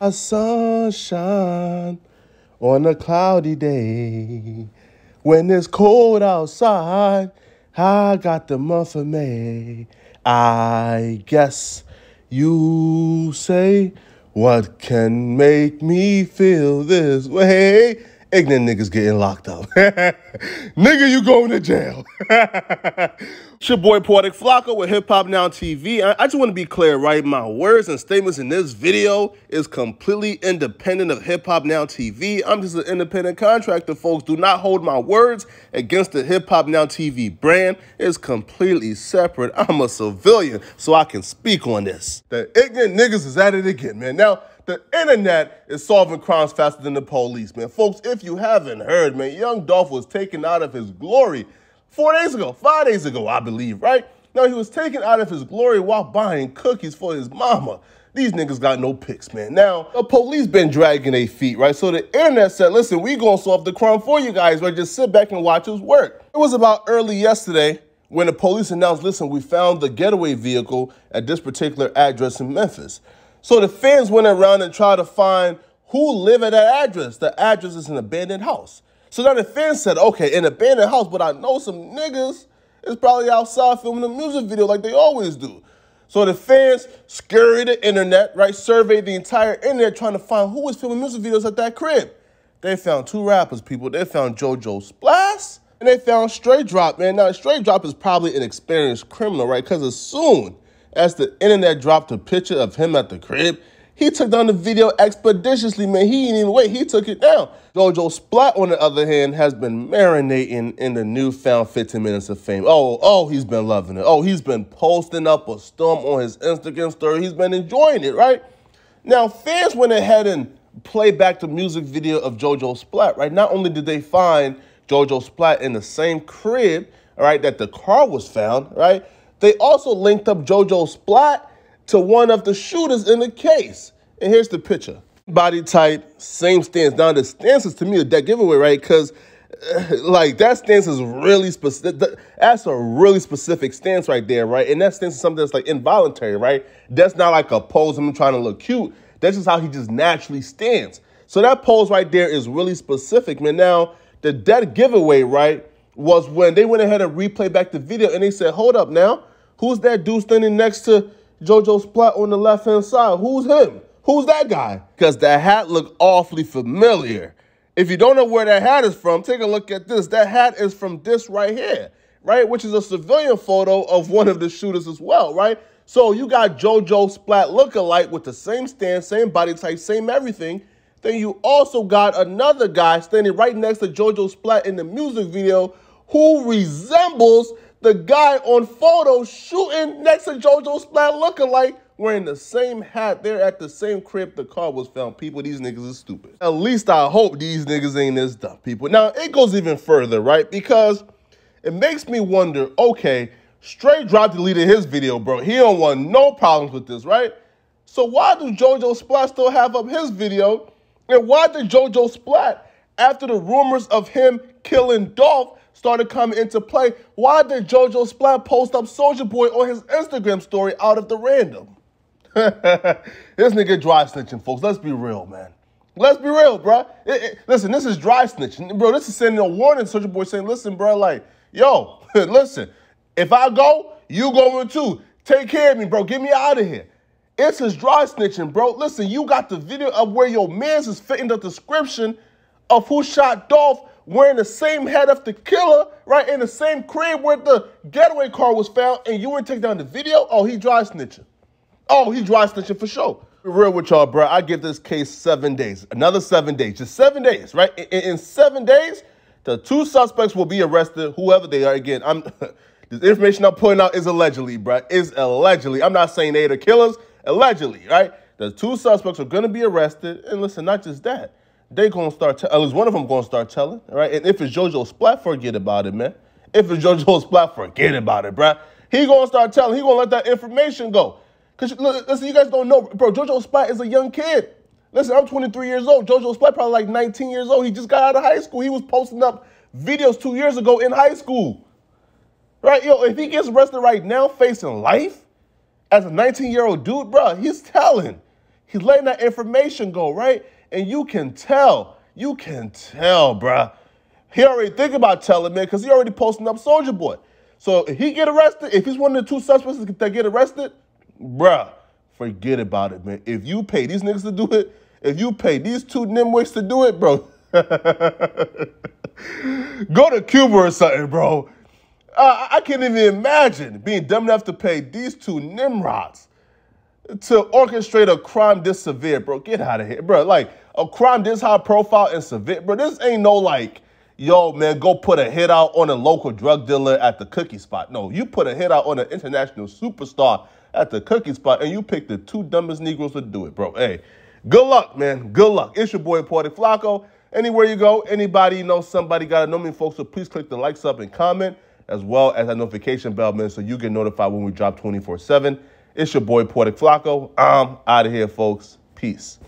A sunshine on a cloudy day. When it's cold outside, I got the month of May. I guess you say, what can make me feel this way? ignorant niggas getting locked up. Nigga, you going to jail. it's your boy Poetic Flocka with Hip Hop Now TV. I, I just want to be clear, right? My words and statements in this video is completely independent of Hip Hop Now TV. I'm just an independent contractor, folks. Do not hold my words against the Hip Hop Now TV brand. It's completely separate. I'm a civilian, so I can speak on this. The ignorant niggas is at it again, man. Now, the internet is solving crimes faster than the police, man. Folks, if you haven't heard, man, young Dolph was taken out of his glory four days ago, five days ago, I believe, right? Now, he was taken out of his glory while buying cookies for his mama. These niggas got no pics, man. Now, the police been dragging their feet, right? So the internet said, listen, we gonna solve the crime for you guys, right? Just sit back and watch us work. It was about early yesterday when the police announced, listen, we found the getaway vehicle at this particular address in Memphis. So the fans went around and tried to find who lived at that address. The address is an abandoned house. So now the fans said, okay, an abandoned house, but I know some niggas is probably outside filming a music video like they always do. So the fans scurried the internet, right? Surveyed the entire internet trying to find who was filming music videos at that crib. They found two rappers, people. They found JoJo Splash and they found Straight Drop, man. Now, Straight Drop is probably an experienced criminal, right? Because as soon as the internet dropped a picture of him at the crib, he took down the video expeditiously, man. He didn't even wait. He took it down. Jojo Splat, on the other hand, has been marinating in the newfound 15 minutes of fame. Oh, oh, he's been loving it. Oh, he's been posting up a storm on his Instagram story. He's been enjoying it, right? Now, fans went ahead and played back the music video of Jojo Splat, right? Not only did they find Jojo Splat in the same crib, all right, that the car was found, right? They also linked up JoJo Splat to one of the shooters in the case. And here's the picture. Body type, same stance. Now, the stance is to me a dead giveaway, right? Because, uh, like, that stance is really specific. That's a really specific stance right there, right? And that stance is something that's, like, involuntary, right? That's not like a pose, him trying to look cute. That's just how he just naturally stands. So that pose right there is really specific, man. Now, the dead giveaway, right, was when they went ahead and replayed back the video and they said, hold up now, Who's that dude standing next to JoJo Splat on the left hand side? Who's him? Who's that guy? Because that hat looked awfully familiar. If you don't know where that hat is from, take a look at this. That hat is from this right here, right? Which is a civilian photo of one of the shooters as well, right? So you got JoJo Splat lookalike with the same stance, same body type, same everything. Then you also got another guy standing right next to JoJo Splat in the music video who resembles the guy on photo shooting next to JoJo Splat looking like wearing the same hat. They're at the same crib the car was found. People, these niggas is stupid. At least I hope these niggas ain't this dumb, people. Now, it goes even further, right? Because it makes me wonder, okay, Straight Drop deleted his video, bro. He don't want no problems with this, right? So why do JoJo Splat still have up his video? And why did JoJo Splat, after the rumors of him killing Dolph, started coming into play, why did JoJo Splat post up Soldier Boy on his Instagram story out of the random? this nigga dry snitching, folks. Let's be real, man. Let's be real, bro. It, it, listen, this is dry snitching, bro. This is sending a warning to Soldier Boy saying, "Listen, bro, like, yo, listen, if I go, you going too. Take care of me, bro. Get me out of here." It's his dry snitching, bro. Listen, you got the video of where your man's is fitting the description of who shot Dolph wearing the same hat of the killer, right, in the same crib where the getaway car was found, and you were taking down the video? Oh, he dry snitching. Oh, he dry snitching for sure. real with y'all, bro. I give this case seven days. Another seven days. Just seven days, right? In, in seven days, the two suspects will be arrested, whoever they are. Again, I'm this information I'm putting out is allegedly, bro. Is allegedly. I'm not saying they are the killers. Allegedly, right? The two suspects are gonna be arrested. And listen, not just that they gonna start. Te- at least one of them gonna start telling, right? And if it's JoJo Splat, forget about it, man. If it's JoJo Splat, forget about it, bruh. He gonna start telling. He gonna let that information go. Cause look, listen, you guys don't know, bro. JoJo Splat is a young kid. Listen, I'm 23 years old. JoJo Splat probably like 19 years old. He just got out of high school. He was posting up videos two years ago in high school. Right? Yo, if he gets arrested right now, facing life as a 19 year old dude, bro, he's telling. He's letting that information go, right? And you can tell, you can tell, bruh. He already think about telling man because he already posting up Soldier Boy. So if he get arrested, if he's one of the two suspects that get arrested, bruh, forget about it, man. If you pay these niggas to do it, if you pay these two nimwicks to do it, bro, go to Cuba or something, bro. Uh, I can't even imagine being dumb enough to pay these two Nimrods to orchestrate a crime this severe, bro. Get out of here, bro. Like a crime this high profile and severe, bro. This ain't no like, yo, man, go put a hit out on a local drug dealer at the cookie spot. No, you put a hit out on an international superstar at the cookie spot, and you pick the two dumbest Negroes to do it, bro. Hey, good luck, man. Good luck. It's your boy Porty Flacco. Anywhere you go, anybody you know, somebody gotta know me, folks. So please click the likes up and comment, as well as that notification bell, man, so you get notified when we drop 24 7. It's your boy Portic Flacco. I'm out of here, folks. Peace.